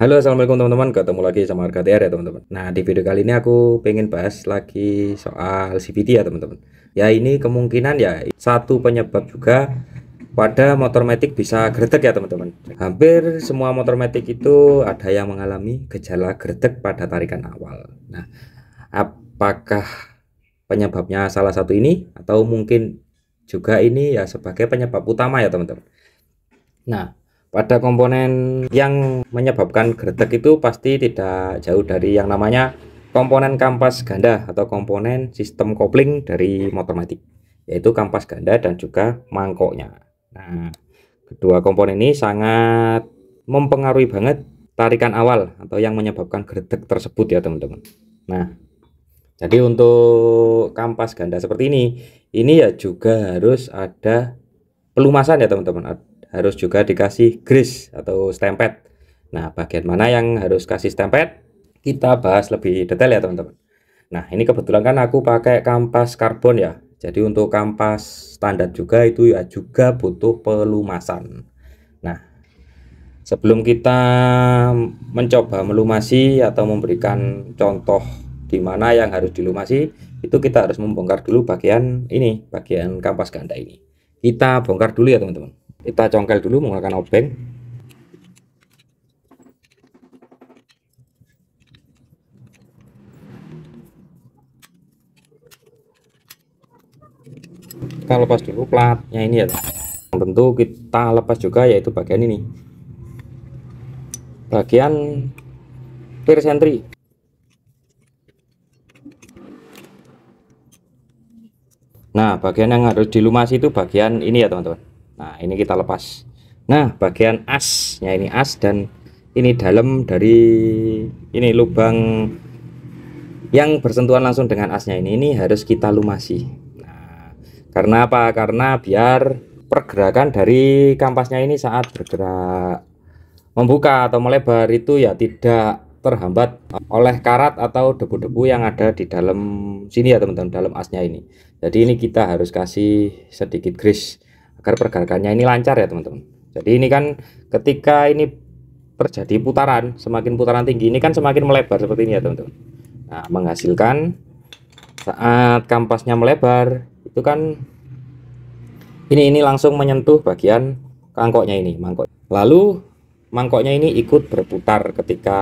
Halo assalamualaikum teman-teman ketemu lagi sama harga TR ya teman-teman Nah di video kali ini aku pengen bahas lagi soal CVT ya teman-teman Ya ini kemungkinan ya satu penyebab juga pada motor metik bisa gretek ya teman-teman Hampir semua motor metik itu ada yang mengalami gejala gretek pada tarikan awal Nah apakah penyebabnya salah satu ini atau mungkin juga ini ya sebagai penyebab utama ya teman-teman Nah pada komponen yang menyebabkan gertek itu pasti tidak jauh dari yang namanya komponen kampas ganda atau komponen sistem kopling dari motor matic yaitu kampas ganda dan juga mangkoknya nah kedua komponen ini sangat mempengaruhi banget tarikan awal atau yang menyebabkan gertek tersebut ya teman-teman nah jadi untuk kampas ganda seperti ini ini ya juga harus ada pelumasan ya teman-teman harus juga dikasih grease atau stempet. Nah, bagian mana yang harus kasih stempet? Kita bahas lebih detail ya, teman-teman. Nah, ini kebetulan kan aku pakai kampas karbon ya. Jadi untuk kampas standar juga itu ya juga butuh pelumasan. Nah, sebelum kita mencoba melumasi atau memberikan contoh di mana yang harus dilumasi, itu kita harus membongkar dulu bagian ini, bagian kampas ganda ini. Kita bongkar dulu ya, teman-teman kita congkel dulu menggunakan obeng kita lepas dulu platnya ini ya tentu kita lepas juga yaitu bagian ini bagian clear sentry nah bagian yang harus dilumasi itu bagian ini ya teman-teman nah ini kita lepas nah bagian asnya ini as dan ini dalam dari ini lubang yang bersentuhan langsung dengan asnya ini ini harus kita lumasi nah, karena apa karena biar pergerakan dari kampasnya ini saat bergerak membuka atau melebar itu ya tidak terhambat oleh karat atau debu-debu yang ada di dalam sini ya teman-teman dalam asnya ini jadi ini kita harus kasih sedikit grease agar pergerakannya ini lancar ya teman-teman jadi ini kan ketika ini terjadi putaran semakin putaran tinggi ini kan semakin melebar seperti ini ya teman-teman nah menghasilkan saat kampasnya melebar itu kan ini ini langsung menyentuh bagian mangkoknya ini mangkok lalu mangkoknya ini ikut berputar ketika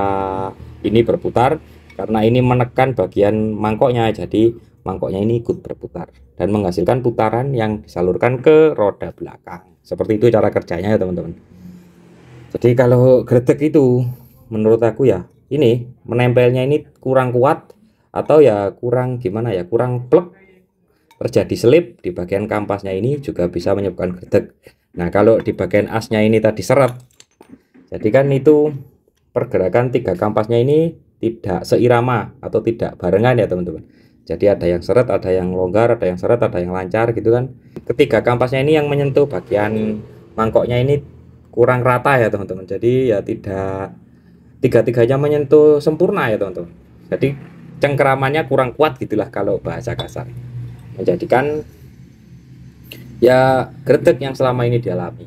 ini berputar karena ini menekan bagian mangkoknya jadi mangkoknya ini ikut berputar dan menghasilkan putaran yang disalurkan ke roda belakang. Seperti itu cara kerjanya ya teman-teman. Jadi kalau gretek itu menurut aku ya ini menempelnya ini kurang kuat atau ya kurang gimana ya kurang plek terjadi selip di bagian kampasnya ini juga bisa menyebabkan gretek. Nah kalau di bagian asnya ini tadi seret, jadi kan itu pergerakan tiga kampasnya ini tidak seirama atau tidak barengan ya teman-teman jadi ada yang seret ada yang longgar ada yang seret ada yang lancar gitu kan ketiga kampasnya ini yang menyentuh bagian mangkoknya ini kurang rata ya teman-teman jadi ya tidak tiga-tiganya menyentuh sempurna ya teman-teman jadi cengkeramannya kurang kuat gitulah kalau bahasa kasar menjadikan ya gretek yang selama ini dialami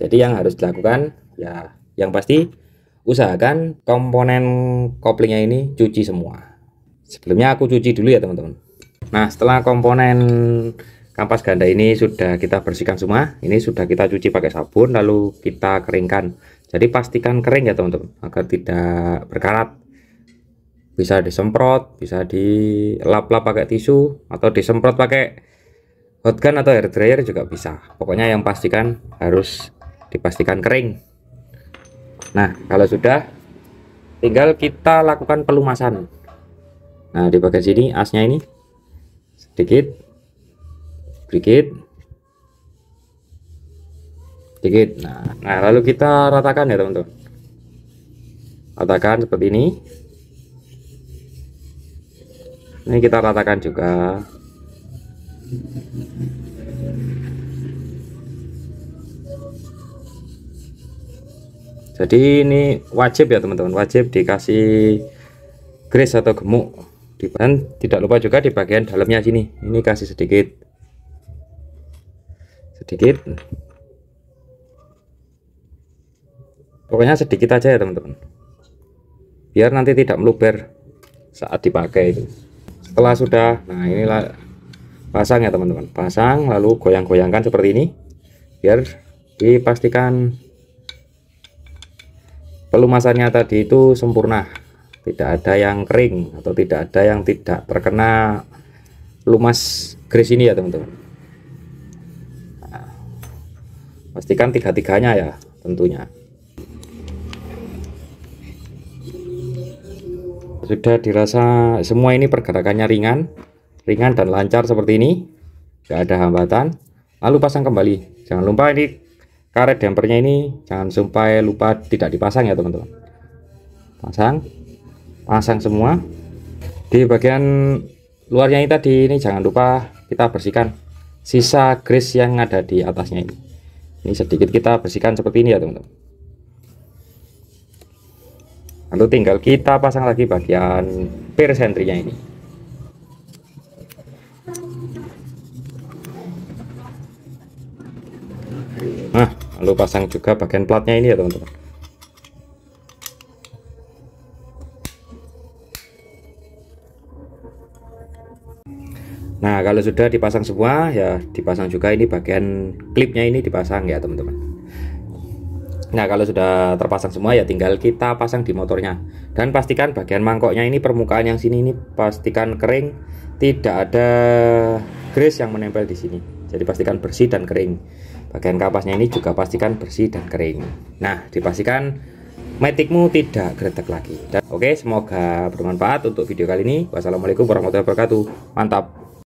jadi yang harus dilakukan ya yang pasti usahakan komponen koplingnya ini cuci semua sebelumnya aku cuci dulu ya teman-teman nah setelah komponen kampas ganda ini sudah kita bersihkan semua ini sudah kita cuci pakai sabun lalu kita keringkan jadi pastikan kering ya teman-teman agar tidak berkarat bisa disemprot bisa dilap-lap pakai tisu atau disemprot pakai hot gun atau air dryer juga bisa pokoknya yang pastikan harus dipastikan kering nah kalau sudah tinggal kita lakukan pelumasan nah di bagian sini asnya ini sedikit sedikit sedikit nah, nah lalu kita ratakan ya teman-teman ratakan seperti ini ini kita ratakan juga jadi ini wajib ya teman-teman wajib dikasih grease atau gemuk dan tidak lupa juga di bagian dalamnya sini ini kasih sedikit sedikit pokoknya sedikit aja ya teman-teman biar nanti tidak meluber saat dipakai itu setelah sudah nah inilah pasang ya teman-teman pasang lalu goyang-goyangkan seperti ini biar dipastikan pelumasannya tadi itu sempurna tidak ada yang kering atau tidak ada yang tidak terkena lumas grease ini ya teman-teman nah, pastikan tiga-tiganya ya tentunya sudah dirasa semua ini pergerakannya ringan ringan dan lancar seperti ini tidak ada hambatan lalu pasang kembali jangan lupa ini karet dampernya ini jangan sampai lupa tidak dipasang ya teman-teman pasang pasang semua di bagian luarnya ini tadi ini jangan lupa kita bersihkan sisa grease yang ada di atasnya ini ini sedikit kita bersihkan seperti ini ya teman-teman lalu tinggal kita pasang lagi bagian per sentrinya ini nah lalu pasang juga bagian platnya ini ya teman-teman Nah kalau sudah dipasang semua ya dipasang juga ini bagian klipnya ini dipasang ya teman-teman Nah kalau sudah terpasang semua ya tinggal kita pasang di motornya Dan pastikan bagian mangkoknya ini permukaan yang sini ini pastikan kering Tidak ada grease yang menempel di sini Jadi pastikan bersih dan kering Bagian kapasnya ini juga pastikan bersih dan kering Nah dipastikan metikmu tidak gretek lagi dan, Oke semoga bermanfaat untuk video kali ini Wassalamualaikum warahmatullahi wabarakatuh Mantap